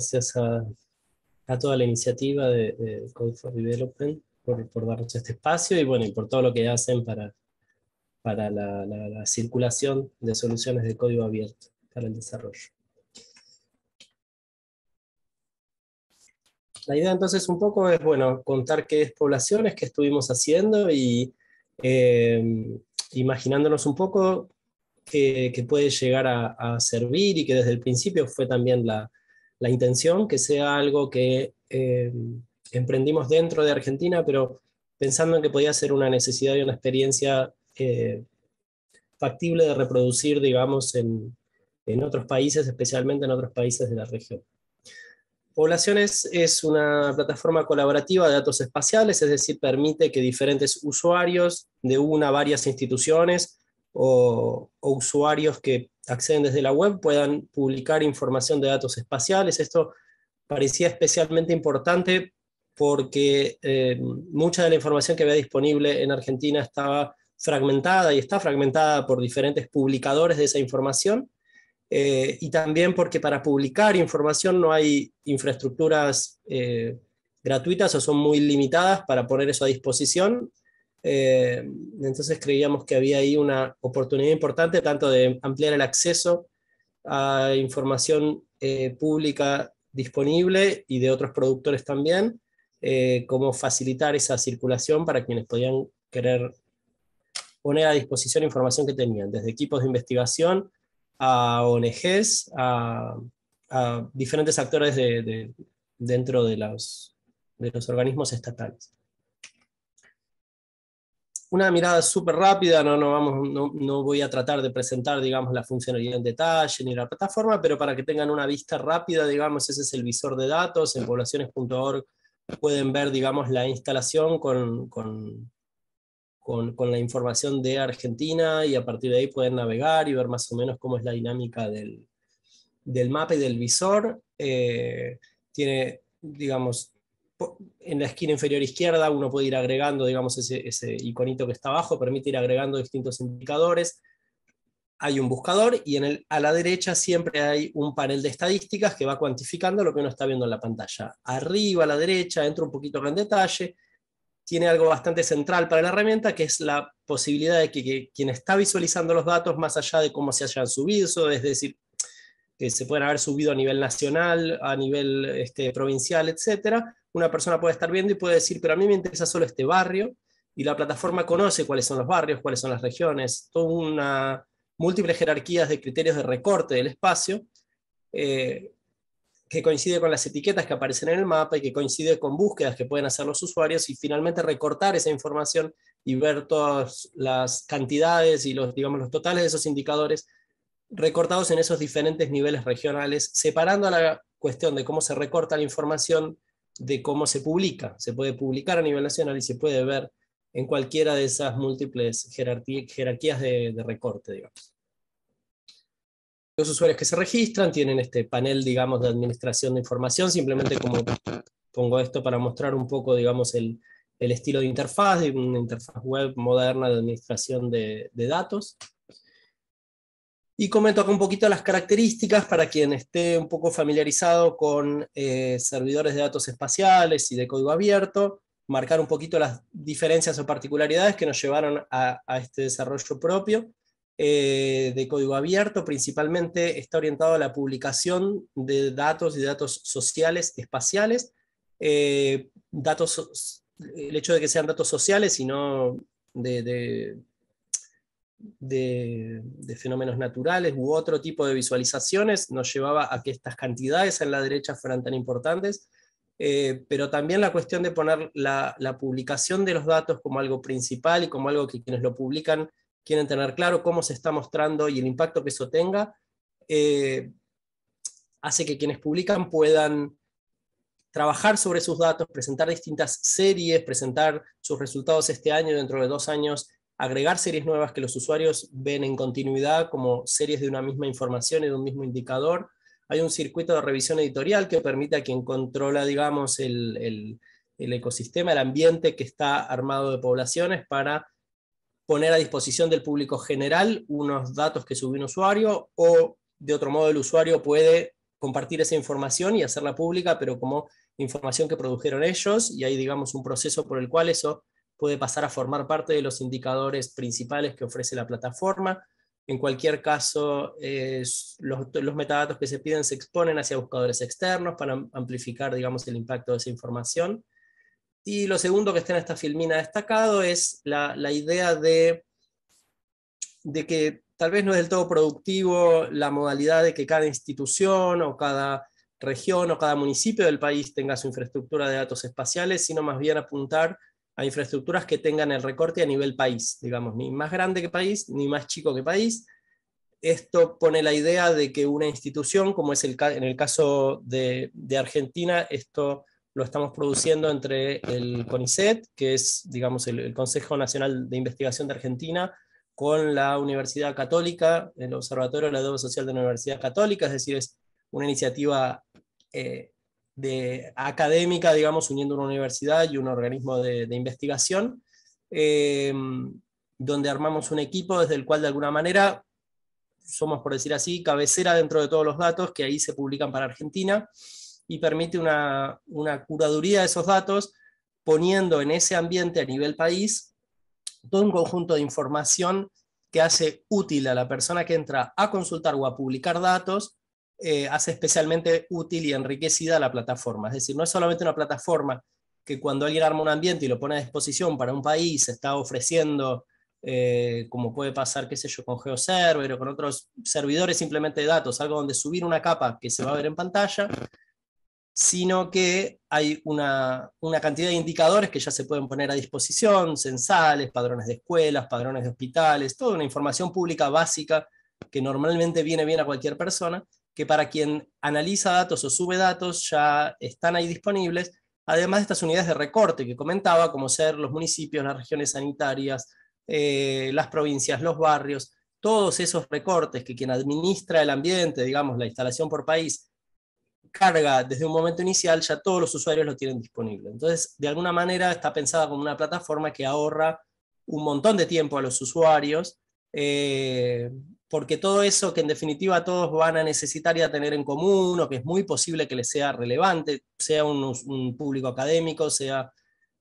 gracias a, toda la iniciativa de, Code for Development por, por, darnos este espacio y bueno, y por todo lo que hacen para, para la, circulación de soluciones de código abierto para el desarrollo. La idea entonces un poco es, bueno, contar qué es poblaciones, qué estuvimos haciendo y em, imaginándonos un poco que, puede llegar a, servir y que desde el principio fue también la, la intención que sea algo que eh, emprendimos dentro de Argentina, pero pensando en que podía ser una necesidad y una experiencia eh, factible de reproducir, digamos, en, en, otros países, especialmente en otros países de la región. Poblaciones es una plataforma colaborativa de datos espaciales, es decir, permite que diferentes usuarios de una a varias instituciones o, usuarios que acceden desde la web puedan publicar información de datos espaciales. Esto parecía especialmente importante porque eh, mucha de la información que había disponible en Argentina estaba fragmentada y está fragmentada por diferentes publicadores de esa información. Eh, y también porque para publicar información no hay infraestructuras eh, gratuitas o son muy limitadas para poner eso a disposición eh, entonces creíamos que había ahí una oportunidad importante, tanto de ampliar el acceso a información eh, pública disponible y de otros productores también, eh, como facilitar esa circulación para quienes podían querer poner a disposición información que tenían, desde equipos de investigación a ONGs, a, diferentes actores dentro de los organismos estatales una mirada súper rápida, no, no, vamos, no, voy a tratar de presentar, digamos, la funcionalidad en detalle ni la plataforma, pero para que tengan una vista rápida, digamos, ese es el visor de datos, en poblaciones.org pueden ver, digamos, la instalación con, con, la información de Argentina y a partir de ahí pueden navegar y ver más o menos cómo es la dinámica del, mapa y del visor. Eh, tiene, digamos, en la esquina inferior izquierda uno puede ir agregando, digamos, ese, iconito que está abajo, permite ir agregando distintos indicadores. Hay un buscador y en el, a la derecha siempre hay un panel de estadísticas que va cuantificando lo que uno está viendo en la pantalla. Arriba, a la derecha, dentro un poquito más en detalle, tiene algo bastante central para la herramienta, que es la posibilidad de que, quien está visualizando los datos, más allá de cómo se hayan subido, es decir, que se pueden haber subido a nivel nacional, a nivel este, provincial, etcétera, una persona puede estar viendo y puede decir, pero a mí me interesa solo este barrio, y la plataforma conoce cuáles son los barrios, cuáles son las regiones, toda una múltiples jerarquías de criterios de recorte del espacio, eh, que coincide con las etiquetas que aparecen en el mapa y que coincide con búsquedas que pueden hacer los usuarios y finalmente recortar esa información y ver todas las cantidades y los, digamos, los totales de esos indicadores recortados en esos diferentes niveles regionales, separando la cuestión de cómo se recorta la información de cómo se publica. Se puede publicar a nivel nacional y se puede ver en cualquiera de esas múltiples jerarquías de, recorte, digamos. Los usuarios que se registran tienen este panel, digamos, de administración de información, simplemente como pongo esto para mostrar un poco, digamos, el, estilo de interfaz, de una interfaz web moderna de administración de datos. Y comento acá un poquito las características para quien esté un poco familiarizado con eh, servidores de datos espaciales y de código abierto, marcar un poquito las diferencias o particularidades que nos llevaron a, este desarrollo propio eh, de código abierto. Principalmente está orientado a la publicación de datos y datos sociales espaciales. Eh, datos, el hecho de que sean datos sociales y no de de, fenómenos naturales u otro tipo de visualizaciones nos llevaba a que estas cantidades en la derecha fueran tan importantes, eh, pero también la cuestión de poner la, publicación de los datos como algo principal y como algo que quienes lo publican quieren tener claro cómo se está mostrando y el impacto que eso tenga, eh, hace que quienes publican puedan trabajar sobre sus datos, presentar distintas series, presentar sus resultados este año, dentro de dos años agregar series nuevas que los usuarios ven en continuidad como series de una misma información y de un mismo indicador. Hay un circuito de revisión editorial que permite a quien controla, digamos, el, ecosistema, el ambiente que está armado de poblaciones para poner a disposición del público general unos datos que subió un usuario o de otro modo el usuario puede compartir esa información y hacerla pública, pero como información que produjeron ellos y hay, digamos, un proceso por el cual eso puede pasar a formar parte de los indicadores principales que ofrece la plataforma. En cualquier caso, los, metadatos que se piden se exponen hacia buscadores externos para amplificar, digamos, el impacto de esa información. Y lo segundo que está en esta filmina destacado es la, idea de, de que tal vez no es del todo productivo la modalidad de que cada institución o cada región o cada municipio del país tenga su infraestructura de datos espaciales, sino más bien apuntar a infraestructuras que tengan el recorte a nivel país, digamos, ni más grande que país, ni más chico que país. Esto pone la idea de que una institución, como es el en el caso de, Argentina, esto lo estamos produciendo entre el CONICET, que es, digamos, el, Consejo Nacional de Investigación de Argentina, con la Universidad Católica, el Observatorio de la Deuda Social de la Universidad Católica, es decir, es una iniciativa eh, académica, digamos, uniendo una universidad y un organismo de, investigación, eh, donde armamos un equipo desde el cual de alguna manera somos, por decir así, cabecera dentro de todos los datos que ahí se publican para Argentina y permite una, una curaduría de esos datos poniendo en ese ambiente a nivel país todo un conjunto de información que hace útil a la persona que entra a consultar o a publicar datos eh, hace especialmente útil y enriquecida la plataforma. Es decir, no es solamente una plataforma que cuando alguien arma un ambiente y lo pone a disposición para un país, está ofreciendo, eh, como puede pasar, qué sé yo, con GeoServer o con otros servidores simplemente de datos, algo donde subir una capa que se va a ver en pantalla, sino que hay una, una cantidad de indicadores que ya se pueden poner a disposición, censales, padrones de escuelas, padrones de hospitales, toda una información pública básica que normalmente viene bien a cualquier persona, que para quien analiza datos o sube datos ya están ahí disponibles, además de estas unidades de recorte que comentaba, como ser los municipios, las regiones sanitarias, eh, las provincias, los barrios, todos esos recortes que quien administra el ambiente, digamos, la instalación por país, carga desde un momento inicial, ya todos los usuarios lo tienen disponible. Entonces, de alguna manera está pensada como una plataforma que ahorra un montón de tiempo a los usuarios eh, porque todo eso que en definitiva todos van a necesitar y a tener en común, o que es muy posible que les sea relevante, sea un, público académico, sea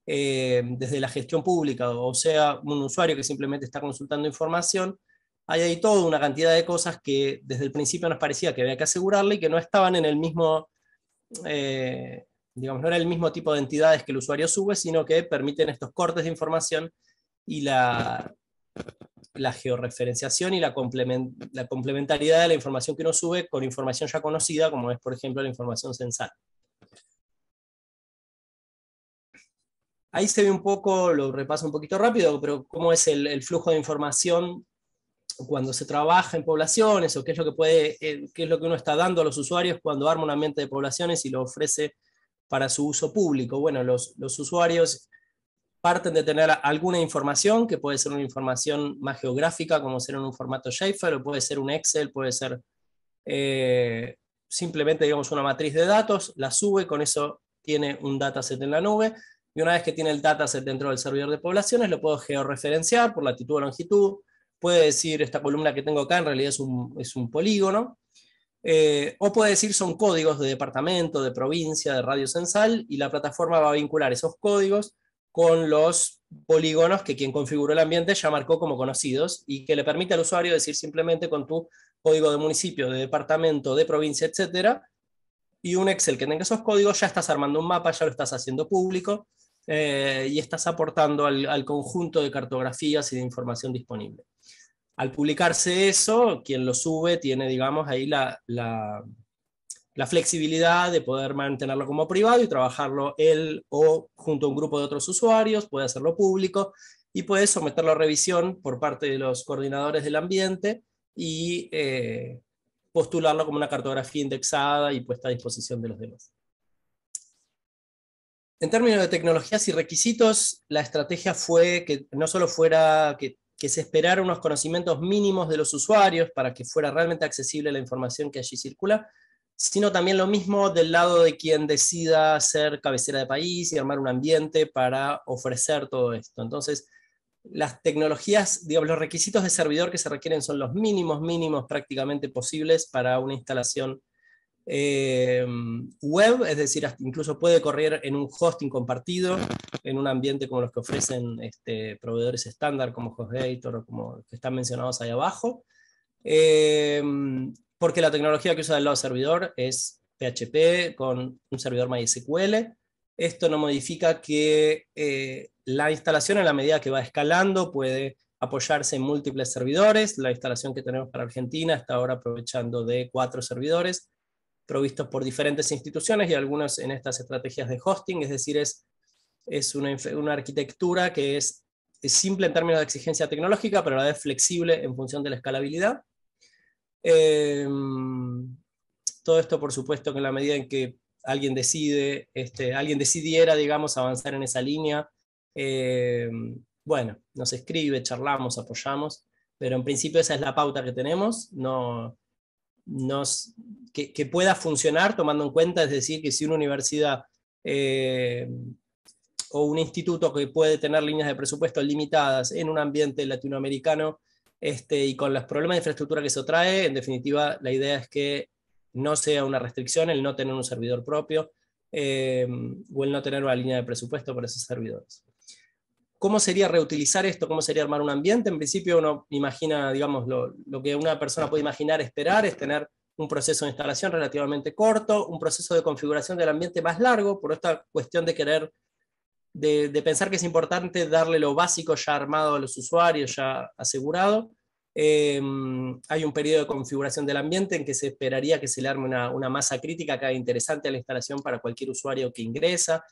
eh, desde la gestión pública, o sea un usuario que simplemente está consultando información, hay ahí toda una cantidad de cosas que desde el principio nos parecía que había que asegurarle y que no estaban en el mismo, eh, digamos, no era el mismo tipo de entidades que el usuario sube, sino que permiten estos cortes de información y la, la georreferenciación y la, complementariedad de la información que uno sube con información ya conocida, como es, por ejemplo, la información censal. Ahí se ve un poco, lo repaso un poquito rápido, pero cómo es el, flujo de información cuando se trabaja en poblaciones o qué es lo que puede, eh, qué es lo que uno está dando a los usuarios cuando arma un ambiente de poblaciones y lo ofrece para su uso público. Bueno, los, los usuarios parten de tener alguna información, que puede ser una información más geográfica, como ser en un formato Shapefile, o puede ser un Excel, puede ser eh, simplemente, digamos, una matriz de datos, la sube, con eso tiene un dataset en la nube, y una vez que tiene el dataset dentro del servidor de poblaciones, lo puedo georreferenciar por latitud o longitud, puede decir, esta columna que tengo acá en realidad es un, polígono, eh, o puede decir son códigos de departamento, de provincia, de radio censal, y la plataforma va a vincular esos códigos con los polígonos que quien configuró el ambiente ya marcó como conocidos y que le permite al usuario decir simplemente con tu código de municipio, de departamento, de provincia, etcétera, y un Excel que tenga esos códigos, ya estás armando un mapa, ya lo estás haciendo público eh, y estás aportando al, conjunto de cartografías y de información disponible. Al publicarse eso, quien lo sube tiene, digamos, ahí la, la flexibilidad de poder mantenerlo como privado y trabajarlo él o junto a un grupo de otros usuarios, puede hacerlo público y puede someterlo a revisión por parte de los coordinadores del ambiente y eh, postularlo como una cartografía indexada y puesta a disposición de los demás. En términos de tecnologías y requisitos, la estrategia fue que no solo fuera que, que se esperara unos conocimientos mínimos de los usuarios para que fuera realmente accesible la información que allí circula, sino también lo mismo del lado de quien decida ser cabecera de país y armar un ambiente para ofrecer todo esto. Entonces, las tecnologías, digamos, los requisitos de servidor que se requieren son los mínimos, mínimos prácticamente posibles para una instalación eh, web, es decir, incluso puede correr en un hosting compartido, en un ambiente como los que ofrecen este, proveedores estándar como HostGator o como que están mencionados ahí abajo. Eh, porque la tecnología que usa del lado servidor es PHP con un servidor MySQL. Esto no modifica que eh, la instalación en la medida que va escalando puede apoyarse en múltiples servidores. La instalación que tenemos para Argentina está ahora aprovechando de cuatro servidores provistos por diferentes instituciones y algunos en estas estrategias de hosting, es decir, es, es una, arquitectura que es simple en términos de exigencia tecnológica, pero a la vez flexible en función de la escalabilidad. Em, todo esto, por supuesto, que en la medida en que alguien decide, este, alguien decidiera, digamos, avanzar en esa línea, em, bueno, nos escribe, charlamos, apoyamos, pero en principio esa es la pauta que tenemos, no, que, pueda funcionar tomando en cuenta, es decir, que si una universidad em, o un instituto que puede tener líneas de presupuesto limitadas en un ambiente latinoamericano este, y con los problemas de infraestructura que eso trae, en definitiva, la idea es que no sea una restricción el no tener un servidor propio eh, o el no tener una línea de presupuesto para esos servidores. ¿Cómo sería reutilizar esto? ¿Cómo sería armar un ambiente? En principio uno imagina, digamos, lo, lo que una persona puede imaginar esperar es tener un proceso de instalación relativamente corto, un proceso de configuración del ambiente más largo, por esta cuestión de querer de, pensar que es importante darle lo básico ya armado a los usuarios, ya asegurado. Em, hay un periodo de configuración del ambiente en que se esperaría que se le arme una, masa crítica acá interesante a la instalación para cualquier usuario que ingresa.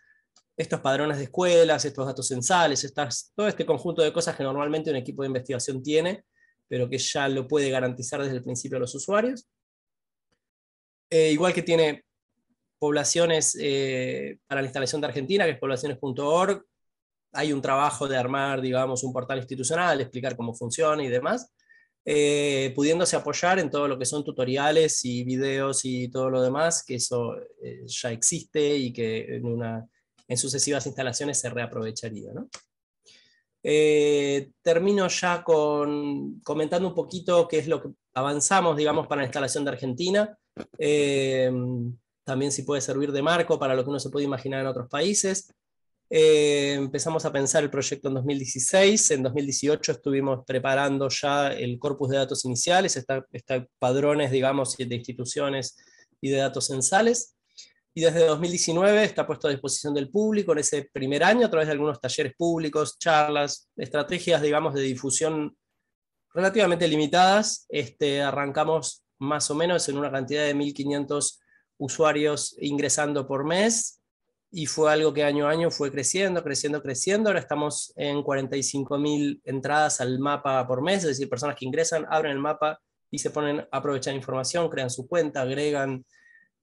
Estos padrones de escuelas, estos datos censales, todo este conjunto de cosas que normalmente un equipo de investigación tiene, pero que ya lo puede garantizar desde el principio a los usuarios. Eh, igual que tiene poblaciones eh, para la instalación de Argentina, que es poblaciones.org. Hay un trabajo de armar, digamos, un portal institucional, explicar cómo funciona y demás, eh, pudiéndose apoyar en todo lo que son tutoriales y videos y todo lo demás, que eso eh, ya existe y que en, una, en sucesivas instalaciones se reaprovecharía. ¿no? termino ya con comentando un poquito qué es lo que avanzamos, digamos, para la instalación de Argentina también si puede servir de marco para lo que uno se puede imaginar en otros países. Eh, empezamos a pensar el proyecto en 2016, en 2018 estuvimos preparando ya el corpus de datos iniciales, está, está padrones, digamos, de instituciones y de datos censales. Y desde 2019 está puesto a disposición del público en ese primer año a través de algunos talleres públicos, charlas, estrategias, digamos, de difusión relativamente limitadas. Este, arrancamos más o menos en una cantidad de 1.500 usuarios ingresando por mes y fue algo que año a año fue creciendo, creciendo, creciendo. Ahora estamos en 45.000 entradas al mapa por mes, es decir, personas que ingresan, abren el mapa y se ponen a aprovechar información, crean su cuenta, agregan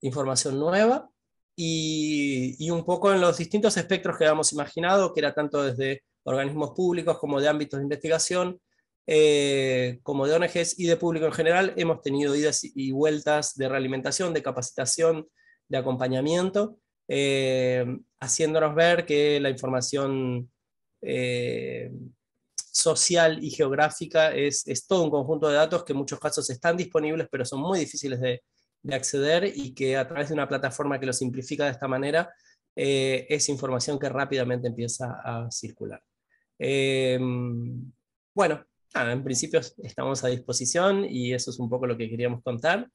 información nueva y, y un poco en los distintos espectros que habíamos imaginado, que era tanto desde organismos públicos como de ámbitos de investigación, eh, como de ONGs y de público en general, hemos tenido idas y vueltas de realimentación, de capacitación, de acompañamiento, eh, haciéndonos ver que la información eh, social y geográfica es, todo un conjunto de datos que en muchos casos están disponibles, pero son muy difíciles de, de acceder y que a través de una plataforma que lo simplifica de esta manera, es información que rápidamente empieza a circular. bueno, en principio estamos a disposición y eso es un poco lo que queríamos contar.